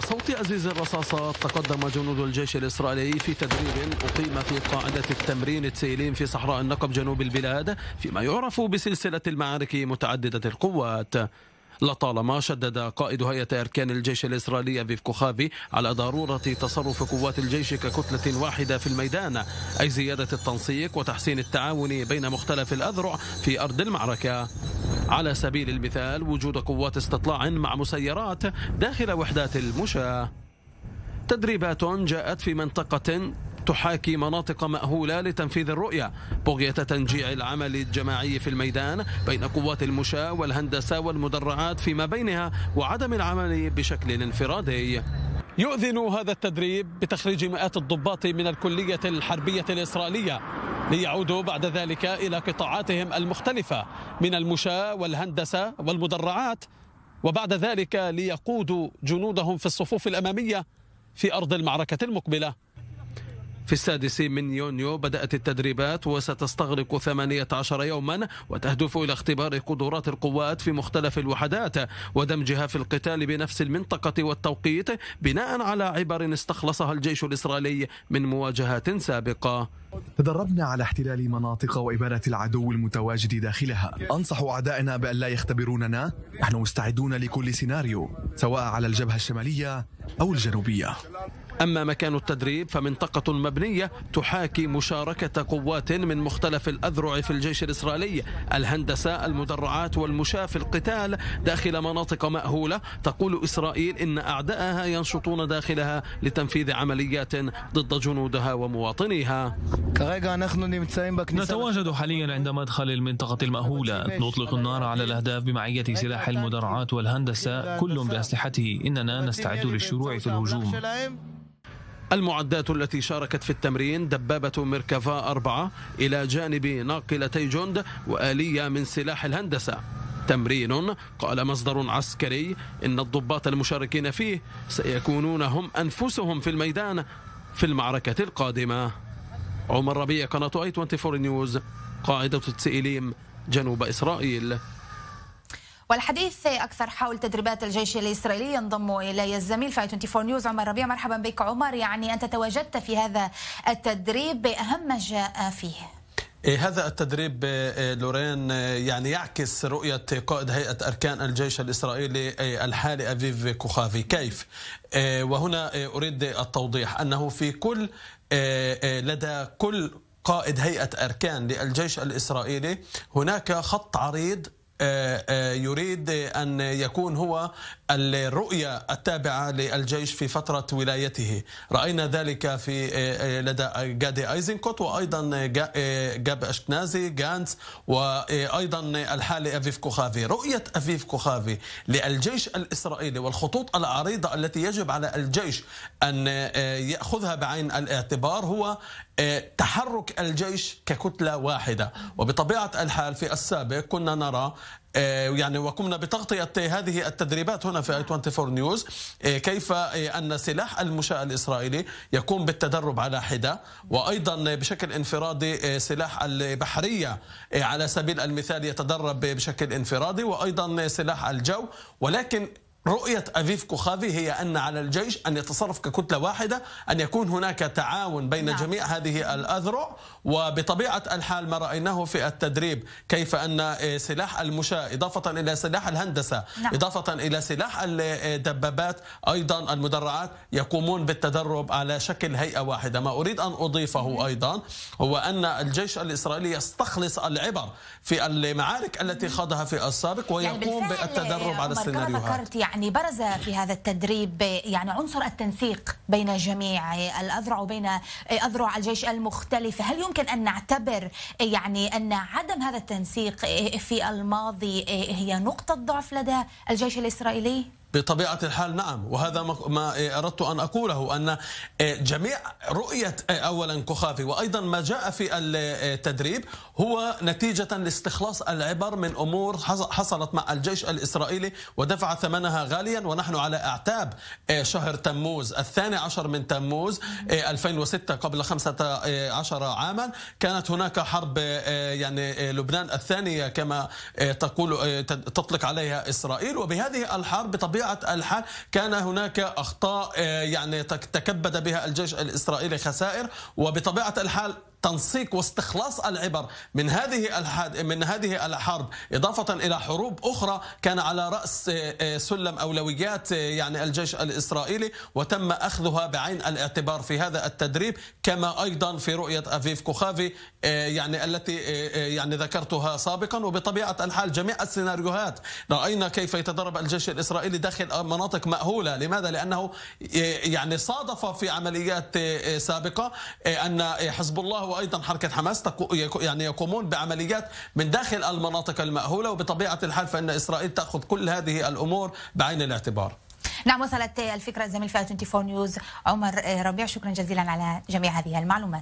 صوت أزيز الرصاصات تقدم جنود الجيش الإسرائيلي في تدريب أقيم في قاعدة التمرين تسيلين في صحراء النقب جنوب البلاد فيما يعرف بسلسلة المعارك متعددة القوات لطالما شدد قائد هيئة أركان الجيش الإسرائيلي فيف كوخافي على ضرورة تصرف قوات الجيش ككتلة واحدة في الميدان أي زيادة التنسيق وتحسين التعاون بين مختلف الأذرع في أرض المعركة على سبيل المثال وجود قوات استطلاع مع مسيرات داخل وحدات المشاة تدريبات جاءت في منطقة تحاكي مناطق مأهولة لتنفيذ الرؤية بغية تنجيع العمل الجماعي في الميدان بين قوات المشاة والهندسة والمدرعات فيما بينها وعدم العمل بشكل انفرادي يؤذن هذا التدريب بتخريج مئات الضباط من الكلية الحربية الإسرائيلية ليعودوا بعد ذلك إلى قطاعاتهم المختلفة من المشاة والهندسة والمدرعات وبعد ذلك ليقودوا جنودهم في الصفوف الأمامية في أرض المعركة المقبلة في السادس من يونيو بدأت التدريبات وستستغرق 18 يوما وتهدف إلى اختبار قدرات القوات في مختلف الوحدات ودمجها في القتال بنفس المنطقة والتوقيت بناء على عبر استخلصها الجيش الإسرائيلي من مواجهات سابقة تدربنا على احتلال مناطق وإبادة العدو المتواجد داخلها أنصح أعدائنا بأن لا يختبروننا نحن مستعدون لكل سيناريو سواء على الجبهة الشمالية أو الجنوبية أما مكان التدريب فمنطقة مبنية تحاكي مشاركة قوات من مختلف الأذرع في الجيش الإسرائيلي الهندسة المدرعات والمشاة في القتال داخل مناطق مأهولة تقول إسرائيل إن أعدائها ينشطون داخلها لتنفيذ عمليات ضد جنودها ومواطنيها نتواجد حاليا عند مدخل المنطقة المأهولة نطلق النار على الأهداف بمعية سلاح المدرعات والهندسة كل بأسلحته إننا نستعد للشروع في الهجوم المعدات التي شاركت في التمرين دبابة ميركافا أربعة إلى جانب ناقلتي جند وآلية من سلاح الهندسة تمرين قال مصدر عسكري إن الضباط المشاركين فيه سيكونون هم أنفسهم في الميدان في المعركة القادمة عمر ربيع قناة اي 24 نيوز قاعدة تسئليم جنوب إسرائيل والحديث أكثر حول تدريبات الجيش الإسرائيلي ينضم إلي الزميل في 24 نيوز عمر ربيع مرحبا بك عمر يعني أنت تواجدت في هذا التدريب بأهم ما جاء فيه إيه، هذا التدريب إيه، لورين إيه، يعني يعكس رؤية قائد هيئة أركان الجيش الإسرائيلي الحالي أفيف كوخافي كيف؟ وهنا أريد التوضيح أنه في كل لدى كل قائد هيئة أركان للجيش الإسرائيلي هناك خط عريض آه، آه، يريد أن يكون هو الرؤية التابعة للجيش في فترة ولايته رأينا ذلك في آه، لدى جادي أيزنكوت وأيضا جاب أشكنازي جانس وأيضا الحالي أفيف كوخافي رؤية أفيف كوخافي للجيش الإسرائيلي والخطوط العريضة التي يجب على الجيش أن يأخذها بعين الاعتبار هو تحرك الجيش ككتلة واحدة وبطبيعة الحال في السابق كنا نرى آه، يعني وقمنا بتغطية هذه التدريبات هنا في اي 24 نيوز آه، كيف آه، أن سلاح المشاة الإسرائيلي يقوم بالتدرب على حدة وأيضا بشكل انفرادي سلاح البحرية على سبيل المثال يتدرب بشكل انفرادي وأيضا سلاح الجو ولكن رؤية أفيف كوخافي هي أن على الجيش أن يتصرف ككتلة واحدة أن يكون هناك تعاون بين نعم. جميع هذه الأذرع وبطبيعة الحال ما رأيناه في التدريب كيف أن آه، سلاح المشاة إضافة إلى سلاح الهندسة نعم. إضافة إلى سلاح الدبابات أيضا المدرعات يقومون بالتدرب على شكل هيئة واحدة ما أريد أن أضيفه أيضا هو أن الجيش الإسرائيلي يستخلص العبر في المعارك التي خاضها في السابق يعني ويقوم آه، يعني بالتدرب على السيناريوهات يعني يعني برز في هذا التدريب يعني عنصر التنسيق بين جميع الأذرع وبين أذرع الجيش المختلفة هل يمكن أن نعتبر يعني أن عدم هذا التنسيق في الماضي هي نقطة ضعف لدى الجيش الإسرائيلي؟ بطبيعة الحال نعم وهذا ما أردت أن أقوله أن آه، جميع رؤية آه، أولا كخافي وأيضا ما جاء في التدريب هو نتيجة لاستخلاص العبر من أمور حصلت مع الجيش الإسرائيلي ودفع ثمنها غاليا ونحن على أعتاب آه، شهر تموز الثاني عشر من تموز 2006 قبل 15 عاما كانت هناك حرب يعني لبنان الثانية كما تقول تطلق عليها إسرائيل وبهذه الحرب بطبيعة بطبيعة الحال كان هناك أخطاء آه، يعني تكبد بها الجيش الإسرائيلي خسائر وبطبيعة الحال تنسيق واستخلاص العبر من هذه الحد من هذه الحرب اضافه الى حروب اخرى كان على راس آه، آه، سلم اولويات آه، يعني الجيش الاسرائيلي وتم اخذها بعين الاعتبار في هذا التدريب كما ايضا في رؤيه افيف كوخافي يعني التي يعني ذكرتها سابقا وبطبيعه الحال جميع السيناريوهات راينا كيف يتدرب الجيش الاسرائيلي داخل مناطق ماهوله لماذا لانه يعني صادف في عمليات سابقه ان حزب الله وايضا حركه حماس يعني يقومون بعمليات من داخل المناطق المأهوله وبطبيعه الحال فان اسرائيل تاخذ كل هذه الامور بعين الاعتبار. نعم وصلت الفكره الزميل في 24 نيوز عمر آه، ربيع شكرا جزيلا على جميع هذه المعلومات.